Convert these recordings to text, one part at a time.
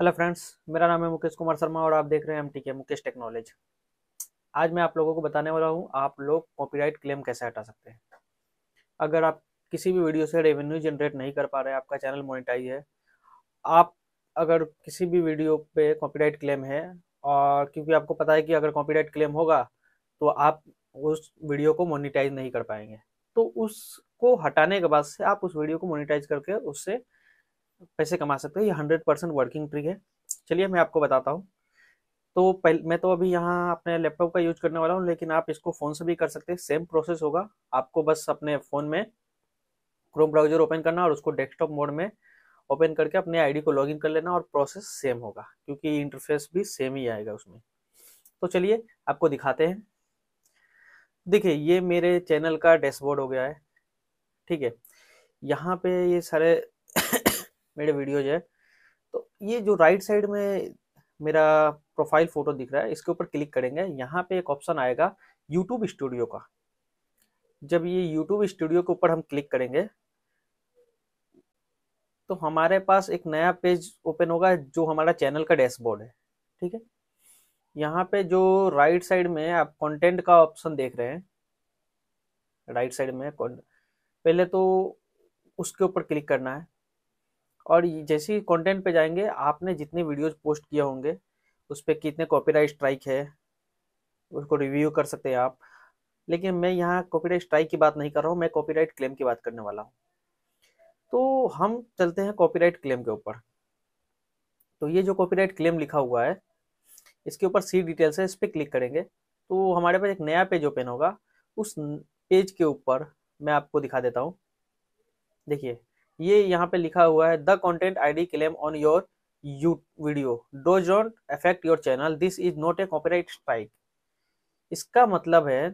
Hello friends मेरा नाम है मुकेश कुमार शर्मा और आप देख रहे हैं एम टी के मुकेश टेक्नोलॉजी आज मैं आप लोगों को बताने वाला हूं आप लोग कॉपीराइट क्लेम कैसे हटा सकते हैं अगर आप किसी भी वीडियो से रेवेन्यू जनरेट नहीं कर पा रहे आपका चैनल मोनिटाइज है आप अगर किसी भी वीडियो पे कॉपीराइट क्लेम है और क्योंकि आपको पता है कि अगर कॉपीराइट क्लेम होगा तो आप उस वीडियो को मोनिटाइज नहीं कर पाएंगे तो उसको हटाने के बाद से आप उस वीडियो को मोनिटाइज करके उससे पैसे कमा सकते हो ये हंड्रेड परसेंट वर्किंग ट्रिक है चलिए मैं आपको बताता हूँ तो पहले मैं तो अभी यहाँ अपने लैपटॉप का यूज करने वाला हूँ लेकिन आप इसको फ़ोन से भी कर सकते हैं सेम प्रोसेस होगा आपको बस अपने फ़ोन में क्रोम ब्राउजर ओपन करना और उसको डेस्कटॉप मोड में ओपन करके अपने आईडी को लॉगिन कर लेना और प्रोसेस सेम होगा क्योंकि इंटरफेस भी सेम ही आएगा उसमें तो चलिए आपको दिखाते हैं देखिए ये मेरे चैनल का डैशबोर्ड हो गया है ठीक है यहाँ पे ये सारे मेरे वीडियोज है तो ये जो राइट साइड में मेरा प्रोफाइल फ़ोटो दिख रहा है इसके ऊपर क्लिक करेंगे यहाँ पे एक ऑप्शन आएगा यूट्यूब स्टूडियो का जब ये यूट्यूब स्टूडियो के ऊपर हम क्लिक करेंगे तो हमारे पास एक नया पेज ओपन होगा जो हमारा चैनल का डैशबोर्ड है ठीक है यहाँ पे जो राइट साइड में आप कंटेंट का ऑप्शन देख रहे हैं राइट साइड में पहले तो उसके ऊपर क्लिक करना है और जैसे ही कंटेंट पे जाएंगे आपने जितने वीडियोस पोस्ट किए होंगे उस पर कितने कॉपीराइट स्ट्राइक है उसको रिव्यू कर सकते हैं आप लेकिन मैं यहाँ कॉपीराइट स्ट्राइक की बात नहीं कर रहा हूँ मैं कॉपीराइट क्लेम की बात करने वाला हूँ तो हम चलते हैं कॉपीराइट क्लेम के ऊपर तो ये जो कॉपीराइट क्लेम लिखा हुआ है इसके ऊपर सी डिटेल्स है इस पर क्लिक करेंगे तो हमारे पास एक नया पेज ओपन होगा उस पेज के ऊपर मैं आपको दिखा देता हूँ देखिए ये यहाँ पे लिखा हुआ है the content I D claim on your you video does don't affect your channel this is not a copyright strike इसका मतलब है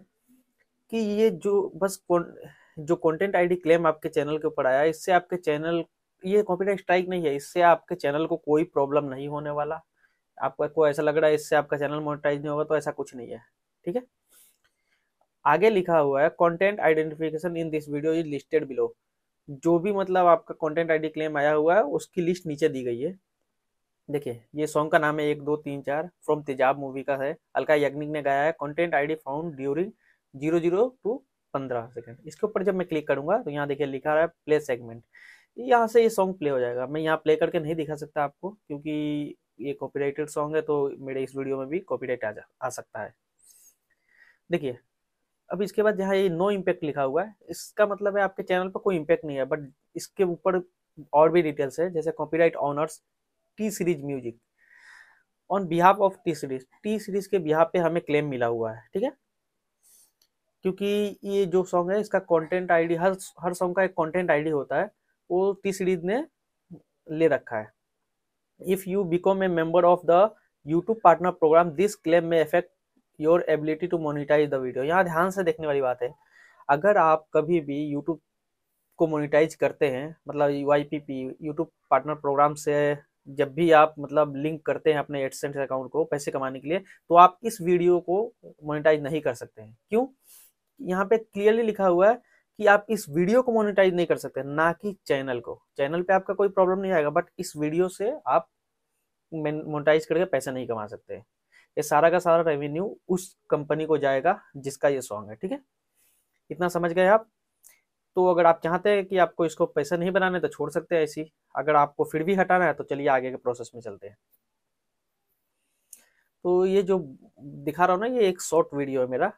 कि ये जो बस जो कंटेंट आईडी क्लेम आपके चैनल के ऊपर आया इससे आपके चैनल ये कॉपीराइट स्ट्राइक नहीं है इससे आपके चैनल को कोई प्रॉब्लम नहीं होने वाला आपका को ऐसा लग रहा है इससे आपका चैनल मोनिटाइज नहीं होगा तो ऐसा कुछ नहीं है ठीक है आगे लिखा हुआ है content identification in this video is listed below जो भी मतलब आपका कंटेंट आईडी क्लेम आया हुआ है उसकी लिस्ट नीचे दी गई है देखिए ये सॉन्ग का नाम है एक दो तीन चार फ्रॉम तेजाब मूवी का है अलका यज्ञिक ने गाया है content ID found during zero zero two पंद्रह सेकेंड इसके ऊपर जब मैं क्लिक करूंगा तो यहाँ देखिए लिखा रहा है प्ले सेगमेंट यहाँ से ये सॉन्ग प्ले हो जाएगा मैं यहाँ प्ले करके नहीं दिखा सकता आपको क्योंकि ये कॉपी सॉन्ग है तो मेरे इस वीडियो में भी कॉपी आ जा आ सकता है देखिए अब इसके बाद जहाँ ये नो इम्पैक्ट लिखा हुआ है इसका मतलब है आपके चैनल पर कोई इम्पैक्ट नहीं है बट इसके ऊपर और भी डिटेल्स है जैसे copyright owners T series music on behalf of T series T series के बिहाफ पे हमें क्लेम मिला हुआ है ठीक है क्योंकि ये जो सॉन्ग है इसका कंटेंट आईडी हर हर सॉन्ग का एक कंटेंट आईडी होता है वो टी सीरीज ने ले रखा है if you become a member of the YouTube partner program this claim may affect your ability to monetise the video यहाँ ध्यान से देखने वाली बात है अगर आप कभी भी यूट्यूब को मोनिटाइज करते हैं मतलब Y P P YouTube partner program से जब भी आप मतलब लिंक करते हैं अपने एडसेंट अकाउंट को पैसे कमाने के लिए तो आप इस वीडियो को मोनिटाइज नहीं कर सकते हैं क्यों यहाँ पे क्लियरली लिखा हुआ है कि आप इस वीडियो को मोनिटाइज नहीं कर सकते ना कि चैनल को चैनल पे आपका कोई प्रॉब्लम नहीं आएगा बट इस वीडियो से आप मोनिटाइज करके पैसे नहीं कमा सकते ये सारा का सारा रेवेन्यू उस कंपनी को जाएगा जिसका ये सॉन्ग है ठीक है इतना समझ गए आप तो अगर आप चाहते हैं कि आपको इसको पैसा नहीं बनाने तो छोड़ सकते हैं ऐसी अगर आपको फिर भी हटाना है तो चलिए आगे के प्रोसेस में चलते हैं तो ये जो दिखा रहा हूँ ना ये एक शॉर्ट वीडियो है मेरा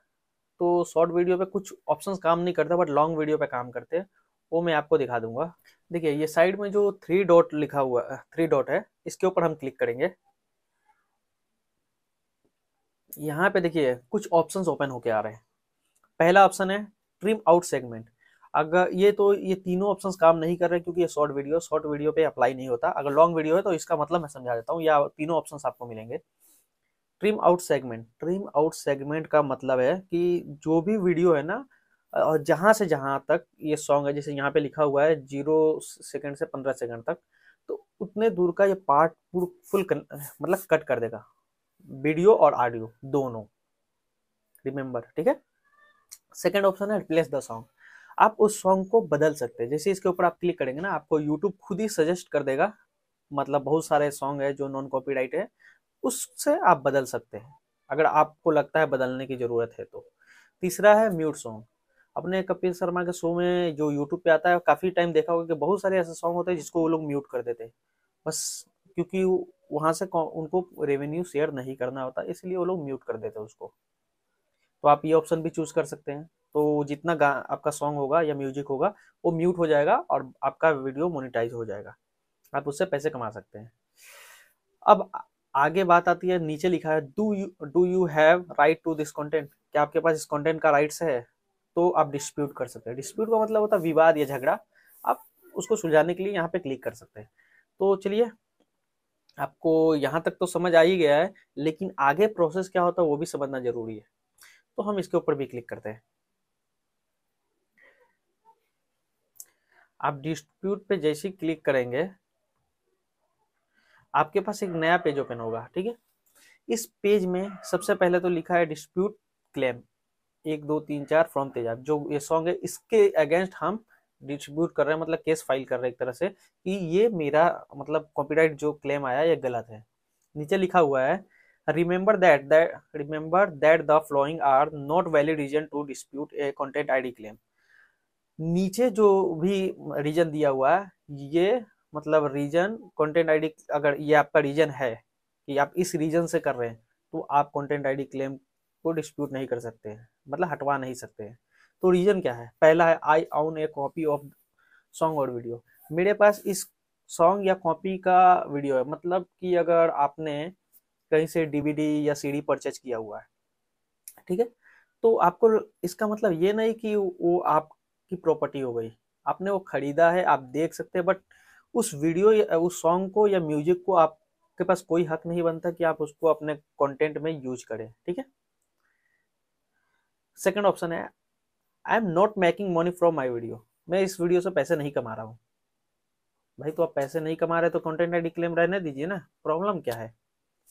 तो शॉर्ट वीडियो पे कुछ ऑप्शंस काम नहीं करता बट लॉन्ग वीडियो पे काम करते हैं वो मैं आपको दिखा दूंगा देखिए ये साइड में जो थ्री डॉट लिखा हुआ है थ्री डॉट है इसके ऊपर हम क्लिक करेंगे यहाँ पे देखिए कुछ ऑप्शंस ओपन होके आ रहे हैं पहला ऑप्शन है ट्रिम आउट सेगमेंट अगर ये तो ये तीनों ऑप्शन काम नहीं कर रहे क्योंकि ये शॉर्ट वीडियो शॉर्ट वीडियो पे अप्लाई नहीं होता अगर लॉन्ग वीडियो है तो इसका मतलब मैं समझा देता हूँ या तीनों ऑप्शन आपको मिलेंगे trim out segment trim out segment का मतलब है कि जो भी वीडियो है ना और जहाँ से जहाँ तक ये सॉन्ग है जैसे यहाँ पे लिखा हुआ है जीरो सेकंड से पंद्रह सेकंड तक तो उतने दूर का ये पार्ट फुल कर, मतलब कट कर देगा वीडियो और ऑडियो दोनों रिमेंबर ठीक है सेकेंड ऑप्शन है रिप्लेस द सॉन्ग आप उस सॉन्ग को बदल सकते हैं जैसे इसके ऊपर आप क्लिक करेंगे ना आपको यूट्यूब खुद ही सजेस्ट कर देगा मतलब बहुत सारे सॉन्ग है जो नॉन कॉपीराइट है उससे आप बदल सकते हैं अगर आपको लगता है बदलने की ज़रूरत है तो तीसरा है म्यूट सॉन्ग अपने कपिल शर्मा के शो में जो यूट्यूब पे आता है काफ़ी टाइम देखा होगा कि बहुत सारे ऐसे सॉन्ग होते हैं जिसको वो लोग म्यूट कर देते हैं बस क्योंकि वहां से उनको रेवेन्यू शेयर नहीं करना होता इसलिए वो लोग म्यूट कर देते हैं उसको तो आप ये ऑप्शन भी चूज कर सकते हैं तो जितना आपका सॉन्ग होगा या म्यूजिक होगा वो म्यूट हो जाएगा और आपका वीडियो मोनिटाइज हो जाएगा आप उससे पैसे कमा सकते हैं अब आगे बात आती है नीचे लिखा है do you do you have right to this content क्या आपके पास इस कंटेंट का राइट्स है तो आप डिस्प्यूट कर सकते हैं डिस्प्यूट का मतलब होता है विवाद या झगड़ा आप उसको सुलझाने के लिए यहाँ पे क्लिक कर सकते हैं तो चलिए आपको यहाँ तक तो समझ आ ही गया है लेकिन आगे प्रोसेस क्या होता है वो भी समझना जरूरी है तो हम इसके ऊपर भी क्लिक करते हैं आप डिस्प्यूट पे जैसे क्लिक करेंगे आपके पास एक नया पेज ओपन होगा ठीक है इस पेज में सबसे पहले तो लिखा है डिस्प्यूट क्लेम एक दो तीन चार फ्रॉम तेजाब जो ये सॉन्ग है इसके अगेंस्ट हम डिस्ट्रीब्यूट कर रहे हैं मतलब केस फाइल कर रहे हैं एक तरह से कि ये मेरा मतलब कॉपीराइट जो क्लेम आया ये गलत है नीचे लिखा हुआ है remember that that remember that the following are not valid reason to dispute a content ID claim नीचे जो भी रीजन दिया हुआ है ये मतलब रीजन कंटेंट आईडी अगर ये आपका रीजन है कि आप इस रीजन से कर रहे हैं तो आप कंटेंट आईडी क्लेम को डिस्प्यूट नहीं कर सकते मतलब हटवा नहीं सकते तो रीजन क्या है पहला है I own a copy of song और वीडियो मेरे पास इस सॉन्ग या कॉपी का वीडियो है मतलब कि अगर आपने कहीं से डीवीडी या सीडी परचेज किया हुआ है ठीक है तो आपको इसका मतलब ये नहीं कि वो आपकी प्रॉपर्टी हो गई आपने वो खरीदा है आप देख सकते हैं बट उस वीडियो या उस सॉन्ग को या म्यूजिक को आपके पास कोई हक नहीं बनता कि आप उसको अपने कंटेंट में यूज करें ठीक है सेकंड ऑप्शन है I am not making money from my video मैं इस वीडियो से पैसे नहीं कमा रहा हूँ भाई तो आप पैसे नहीं कमा रहे तो कंटेंट आईडी क्लेम रहने दीजिए ना प्रॉब्लम क्या है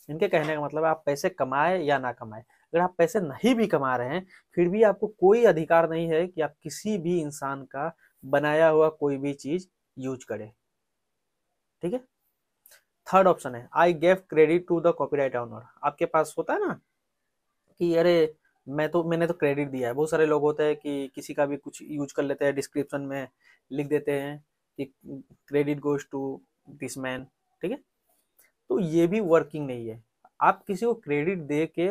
इनके कहने का मतलब आप पैसे कमाए या ना कमाए अगर आप पैसे नहीं भी कमा रहे हैं फिर भी आपको कोई अधिकार नहीं है कि आप किसी भी इंसान का बनाया हुआ कोई भी चीज यूज करें ठीक है थर्ड ऑप्शन है I gave credit to the right owner आपके पास होता है ना कि अरे मैं तो मैंने तो क्रेडिट दिया है बहुत सारे लोग होते हैं कि किसी का भी कुछ यूज कर लेते हैं डिस्क्रिप्शन में लिख देते हैं कि credit goes to this man ठीक है तो ये भी वर्किंग नहीं है आप किसी को क्रेडिट दे के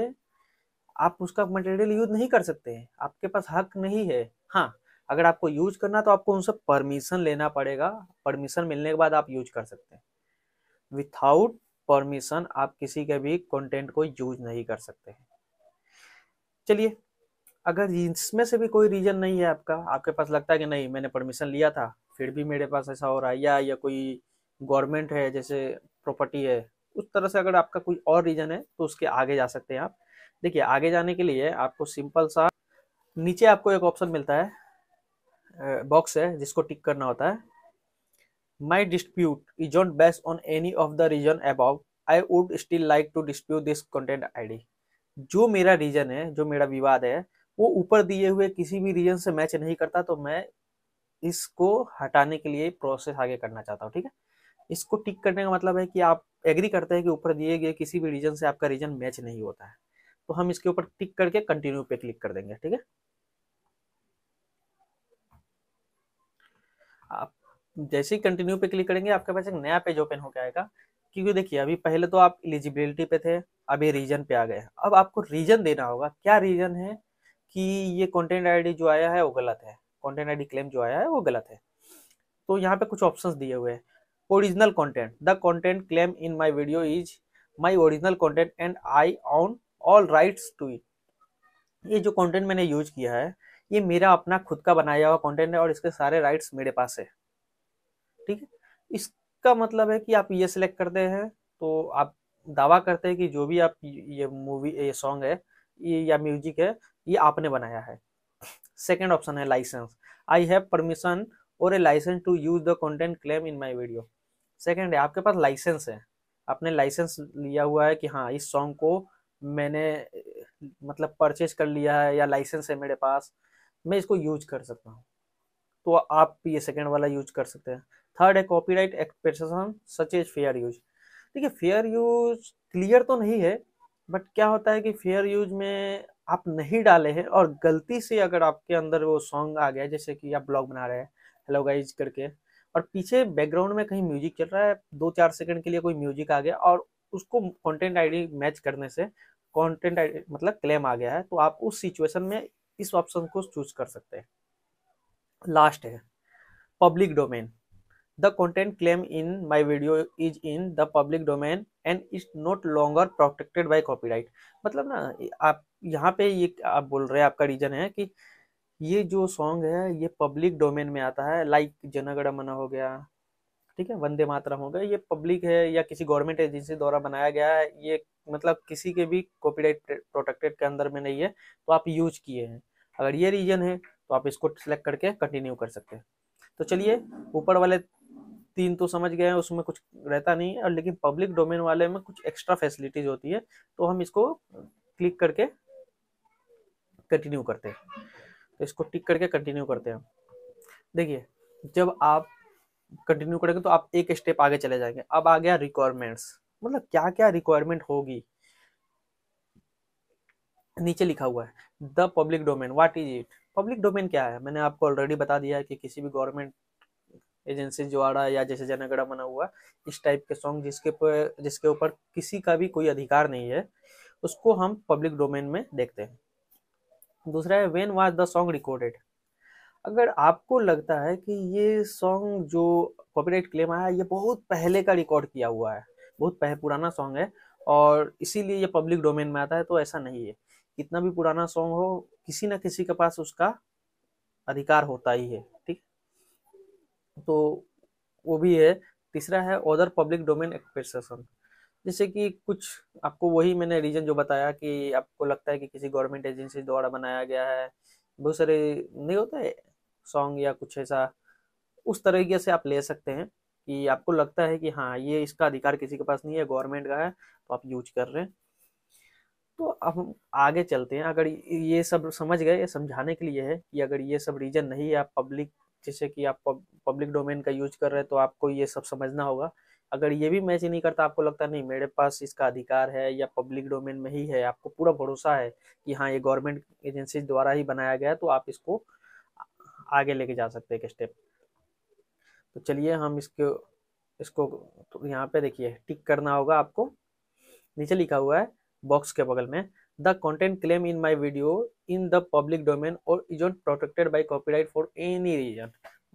आप उसका मटेरियल यूज नहीं कर सकते हैं आपके पास हक नहीं है हाँ अगर आपको यूज करना तो आपको उनसे परमिशन लेना पड़ेगा परमिशन मिलने के बाद आप यूज कर सकते हैं विथआउट परमिशन आप किसी के भी कंटेंट को यूज नहीं कर सकते हैं चलिए अगर इसमें से भी कोई रीजन नहीं है आपका आपके पास लगता है कि नहीं मैंने परमिशन लिया था फिर भी मेरे पास ऐसा हो रहा है या या कोई गवर्नमेंट है जैसे प्रॉपर्टी है उस तरह से अगर आपका कोई और रीजन है तो उसके आगे जा सकते हैं आप देखिए आगे जाने के लिए आपको सिंपल सा नीचे आपको एक ऑप्शन मिलता है बॉक्स है जिसको टिक करना होता है my dispute is on based on any of the reason about I would still like to dispute this content ID जो मेरा रीजन है जो मेरा विवाद है वो ऊपर दिए हुए किसी भी रीजन से मैच नहीं करता तो मैं इसको हटाने के लिए प्रोसेस आगे करना चाहता हूँ ठीक है इसको टिक करने का मतलब है कि आप एग्री करते हैं कि ऊपर दिए गए किसी भी रीजन से आपका रीजन मैच नहीं होता है तो हम इसके ऊपर टिक करके कंटिन्यू पे क्लिक कर देंगे ठीक है आप जैसे ही कंटिन्यू पे क्लिक करेंगे आपके पास एक नया पेज ओपन होकर आएगा क्योंकि देखिए अभी पहले तो आप एलिजिबिलिटी पे थे अभी रीजन पे आ गए अब आपको रीजन देना होगा क्या रीजन है कि ये कंटेंट आईडी जो आया है वो गलत है कंटेंट आईडी क्लेम जो आया है वो गलत है तो यहाँ पे कुछ ऑप्शंस दिए हुए हैं original content the content claim in my video is my original content and I own all rights to it ये जो कंटेंट मैंने यूज किया है ये मेरा अपना खुद का बनाया हुआ कॉन्टेंट है और इसके सारे राइट्स मेरे पास है ठीक है इस इसका मतलब है कि आप ये सिलेक्ट करते हैं तो आप दावा करते हैं कि जो भी आप ये मूवी ये सॉन्ग है ये या म्यूजिक है ये आपने बनाया है सेकेंड ऑप्शन है लाइसेंस आई हैव परमिशन और a license to use the content claim in my video second है आपके पास लाइसेंस है आपने लाइसेंस लिया हुआ है कि हाँ इस सॉन्ग को मैंने मतलब परचेज कर लिया है या लाइसेंस है मेरे पास मैं इसको यूज कर सकता हूँ तो आप ये सेकेंड वाला यूज कर सकते हैं थर्ड है copyright expression such as fair use देखिए फेयर यूज क्लियर तो नहीं है बट क्या होता है कि फेयर यूज में आप नहीं डाले हैं और गलती से अगर आपके अंदर वो सॉन्ग आ गया जैसे कि आप ब्लॉग बना रहे हैं हेलो गाइज करके और पीछे बैकग्राउंड में कहीं म्यूजिक चल रहा है दो चार सेकंड के लिए कोई म्यूजिक आ गया और उसको कंटेंट आईडी मैच करने से कंटेंट आईडी मतलब क्लेम आ गया है तो आप उस सिचुएशन में इस ऑप्शन को चूज कर सकते हैं लास्ट है public domain The content in in my video is in the public domain and is not longer protected by copyright. मतलब ना आप यहाँ पे ये आप बोल रहे हैं आपका रीजन है कि ये जो सॉन्ग है ये पब्लिक डोमेन में आता है लाइक जनगण मना हो गया ठीक है वंदे मातरम हो गया ये पब्लिक है या किसी गवर्नमेंट एजेंसी द्वारा बनाया गया है ये मतलब किसी के भी कॉपीराइट प्रोटेक्टेड के अंदर में नहीं है तो आप यूज किए हैं अगर ये रीजन है तो आप इसको सिलेक्ट करके कंटिन्यू कर सकते हैं तो चलिए ऊपर वाले तीन तो समझ गए हैं उसमें कुछ रहता नहीं है लेकिन पब्लिक डोमेन वाले में कुछ एक्स्ट्रा फैसिलिटीज होती है तो हम इसको क्लिक करके कंटिन्यू करते हैं तो इसको टिक करके कंटिन्यू करते हैं देखिए जब आप कंटिन्यू करेंगे तो आप एक स्टेप आगे चले जाएंगे अब आ गया रिक्वायरमेंट्स मतलब क्या क्या रिक्वायरमेंट होगी नीचे लिखा हुआ है the public domain what is it public domain क्या है मैंने आपको ऑलरेडी बता दिया है कि किसी भी गवर्नमेंट एजेंसी ज्वाड़ा या जैसे जनगणा बना हुआ इस टाइप के सॉन्ग जिसके जिसके ऊपर किसी का भी कोई अधिकार नहीं है उसको हम पब्लिक डोमेन में देखते हैं दूसरा है when was the song recorded अगर आपको लगता है कि ये सॉन्ग जो कॉपीराइट क्लेम आया ये बहुत पहले का रिकॉर्ड किया हुआ है बहुत पह, पुराना सॉन्ग है और इसीलिए ये पब्लिक डोमेन में आता है तो ऐसा नहीं है कितना भी पुराना सॉन्ग हो किसी ना किसी के पास उसका अधिकार होता ही है ठीक तो वो भी है तीसरा है अदर पब्लिक डोमेन एक्सप्रेशन जैसे कि कुछ आपको वही मैंने रीजन जो बताया कि आपको लगता है कि किसी गवर्नमेंट एजेंसी द्वारा बनाया गया है बहुत सारे नहीं होता है सॉन्ग या कुछ ऐसा उस तरीके से आप ले सकते हैं कि आपको लगता है कि हाँ ये इसका अधिकार किसी के पास नहीं है गवर्नमेंट का है तो आप यूज कर रहे हैं तो अब हम आगे चलते हैं अगर ये सब समझ गए समझाने के लिए है कि अगर ये सब रीजन नहीं है आप पब्लिक जैसे कि आप पब्लिक डोमेन का यूज कर रहे हैं तो आपको ये सब समझना होगा अगर ये भी मैच नहीं करता आपको लगता नहीं मेरे पास इसका अधिकार है या पब्लिक डोमेन में ही है आपको पूरा भरोसा है कि हाँ ये गवर्नमेंट एजेंसी द्वारा ही बनाया गया है तो आप इसको आगे लेके जा सकते हैं एक स्टेप तो चलिए हम इसके इसको तो यहाँ पे देखिए टिक करना होगा आपको नीचे लिखा हुआ है बॉक्स के बगल में The content claim in my video in the public domain or is not protected by copyright for any reason.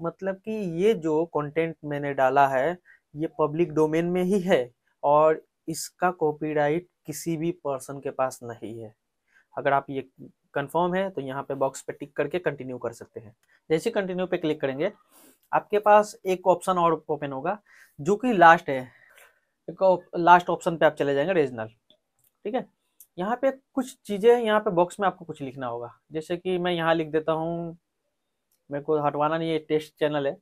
मतलब कि ये जो कंटेंट मैंने डाला है ये पब्लिक डोमेन में ही है और इसका कॉपीराइट किसी भी पर्सन के पास नहीं है अगर आप ये कंफर्म है तो यहाँ पे बॉक्स पे टिक करके कंटिन्यू कर सकते हैं जैसे कंटिन्यू पे क्लिक करेंगे आपके पास एक ऑप्शन और ओपन होगा जो कि लास्ट है एक लास्ट ऑप्शन पे आप चले जाएंगे रीजनल ठीक है यहाँ पे कुछ चीज़ें यहाँ पे बॉक्स में आपको कुछ लिखना होगा जैसे कि मैं यहाँ लिख देता हूँ मेरे को हटवाना नहीं है टेस्ट चैनल है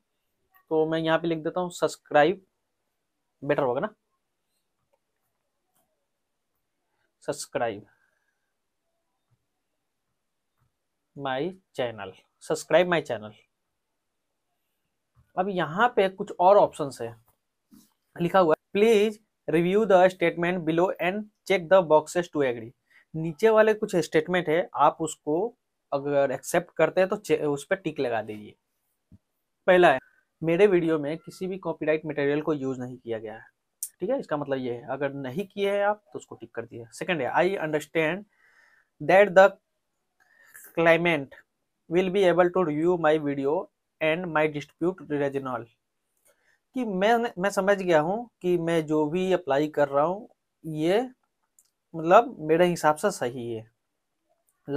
तो मैं यहाँ पे लिख देता हूँ सब्सक्राइब बेटर होगा ना subscribe my channel subscribe my channel अब यहाँ पे कुछ और ऑप्शन है लिखा हुआ please review the statement below and check the boxes to agree नीचे वाले कुछ स्टेटमेंट है आप उसको अगर एक्सेप्ट करते हैं तो उस पर टिक लगा दीजिए पहला है मेरे वीडियो में किसी भी कॉपीराइट मटेरियल को यूज नहीं किया गया है ठीक है इसका मतलब ये है अगर नहीं किए हैं आप तो उसको टिक कर दिए सेकंड है I understand that the claimant will be able to review my video and my dispute rationale कि मैं मैं समझ गया हूँ कि मैं जो भी अप्लाई कर रहा हूँ ये मतलब मेरे हिसाब से सही है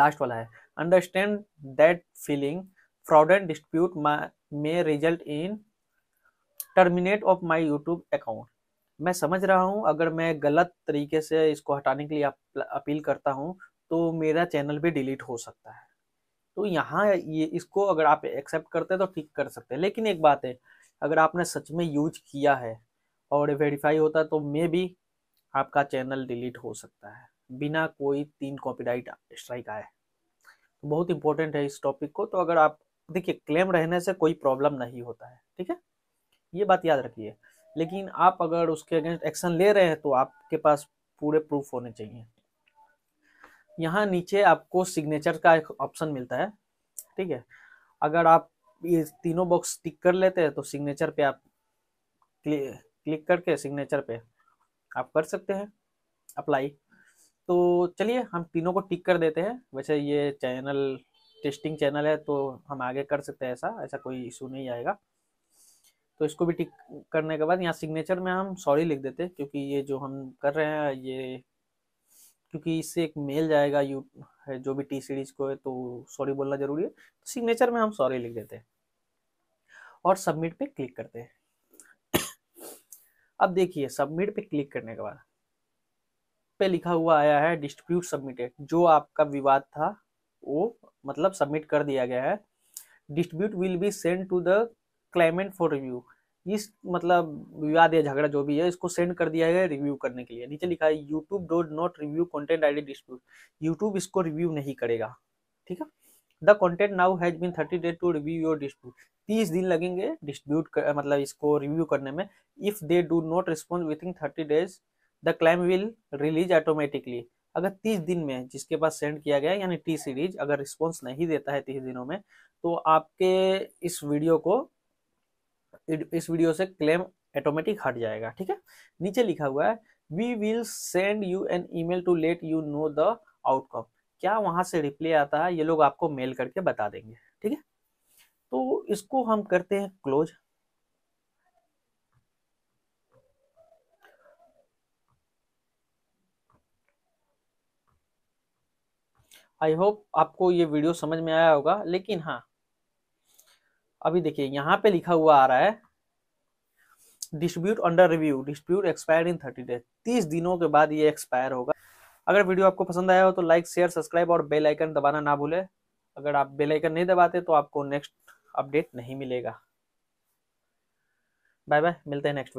लास्ट वाला है understand that filing fraud and dispute may result in terminate of my YouTube account मैं समझ रहा हूँ अगर मैं गलत तरीके से इसको हटाने के लिए अपील करता हूँ तो मेरा चैनल भी डिलीट हो सकता है तो यहाँ ये इसको अगर आप एक्सेप्ट करते हैं तो ठीक कर सकते हैं लेकिन एक बात है अगर आपने सच में यूज किया है और वेरीफाई होता है तो मे भी आपका चैनल डिलीट हो सकता है बिना कोई तीन कॉपीराइट स्ट्राइक आए तो बहुत इंपॉर्टेंट है इस टॉपिक को तो अगर आप देखिए क्लेम रहने से कोई प्रॉब्लम नहीं होता है ठीक है ये बात याद रखिए लेकिन आप अगर उसके अगेंस्ट एक्शन ले रहे हैं तो आपके पास पूरे प्रूफ होने चाहिए यहाँ नीचे आपको सिग्नेचर का एक ऑप्शन मिलता है ठीक है अगर आप ये तीनों बॉक्स टिक कर लेते हैं तो सिग्नेचर पे आप क्लिक करके सिग्नेचर पे आप कर सकते हैं अप्लाई तो चलिए हम तीनों को टिक कर देते हैं वैसे ये चैनल टेस्टिंग चैनल है तो हम आगे कर सकते हैं ऐसा ऐसा कोई इशू नहीं आएगा तो इसको भी टिक करने के बाद यहाँ सिग्नेचर में हम सॉरी लिख देते हैं क्योंकि ये जो हम कर रहे हैं ये क्योंकि इससे एक मेल जाएगा यू जो भी टी सीरीज को है तो सॉरी बोलना जरूरी है सिग्नेचर तो में हम सॉरी लिख देते हैं और सबमिट पे क्लिक करते हैं अब देखिए सबमिट पे क्लिक करने के बाद पे लिखा हुआ आया है डिस्ट्रीब्यूट सबमिटेड जो आपका विवाद था वो मतलब सबमिट कर दिया गया है dispute will be send to the claimant for review इस मतलब विवाद या झगड़ा जो भी है इसको सेंड कर दिया है रिव्यू करने के लिए नीचे लिखा है YouTube does not review content I D dispute YouTube इसको रिव्यू नहीं करेगा ठीक है the content now has been thirty days to review your dispute तीस दिन लगेंगे डिस्प्यूट मतलब इसको रिव्यू करने में if they do not respond within thirty days the claim will release automatically अगर तीस दिन में जिसके पास सेंड किया गया यानी टी सीरीज अगर रिस्पॉन्स नहीं देता है तीस दिनों में तो आपके इस वीडियो को इस वीडियो से क्लेम ऑटोमेटिक हट जाएगा ठीक है नीचे लिखा हुआ है we will send you an email to let you know the outcome क्या वहां से रिप्लाई आता है ये लोग आपको मेल करके बता देंगे ठीक है तो इसको हम करते हैं क्लोज आई होप आपको ये वीडियो समझ में आया होगा लेकिन हाँ अभी देखिए यहाँ पे लिखा हुआ आ रहा है dispute under review dispute expire in thirty days तीस दिनों के बाद ये एक्सपायर होगा अगर वीडियो आपको पसंद आया हो तो लाइक शेयर सब्सक्राइब और बेल आइकन दबाना ना भूले अगर आप बेल आइकन नहीं दबाते तो आपको नेक्स्ट अपडेट नहीं मिलेगा बाय बाय मिलते हैं नेक्स्ट